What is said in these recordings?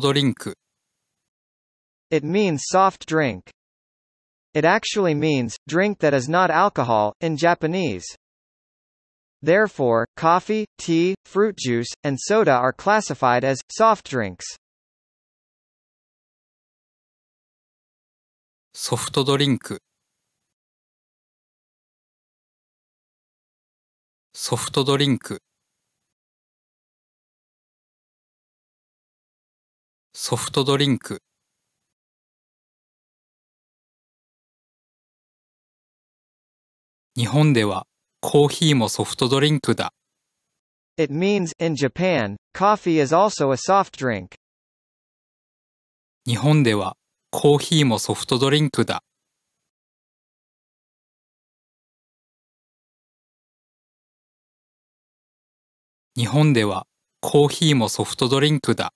drink. It means soft drink. It actually means, drink that is not alcohol, in Japanese. Therefore, coffee, tea, fruit juice, and soda are classified as, soft drinks. Soft Soft drink. drink. ソフトドリンク日本ではコーヒーもソフトドリンクだ。It means, in Japan, coffee is also a soft drink. 日本ではコーヒーもソフトドリンクだ。日本ではコーヒーもソフトドリンクだ。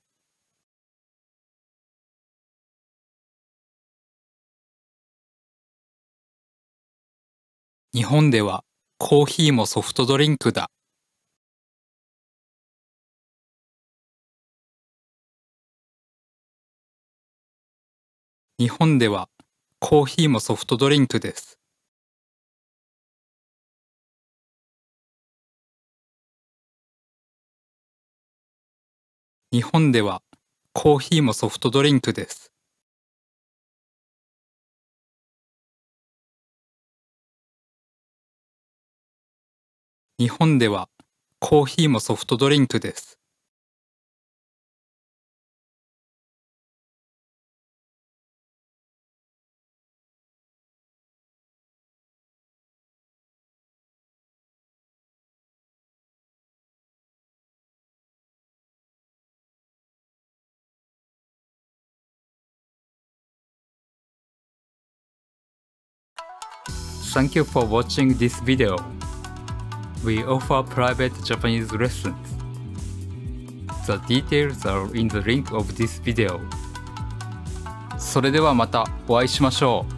日本ではコーヒーもソフトドリンクだ。日本ではコーヒーもソフトドリンクです。日本ではコーヒーもソフトドリンクです。日本ではコーヒーもソフトドリンクです。Thank you for watching this video. We offer private Japanese lessons. The details are in the link of this video. それではまたお会いしましょう。